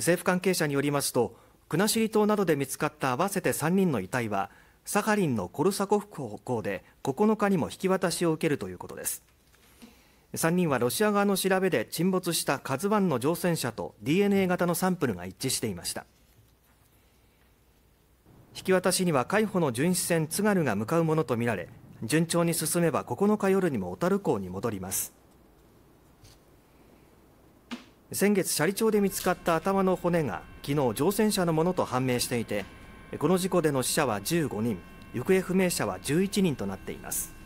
政府関係者によりますと国後島などで見つかった合わせて3人の遺体はサハリンのコルサコフ港で9日にも引き渡しを受けるということです3人はロシア側の調べで沈没した「k a z u i の乗船者と DNA 型のサンプルが一致していました引き渡しには海保の巡視船「津軽」が向かうものとみられ順調に進めば9日夜にも小樽港に戻ります先月斜里町で見つかった頭の骨が昨日乗船者のものと判明していてこの事故での死者は15人行方不明者は11人となっています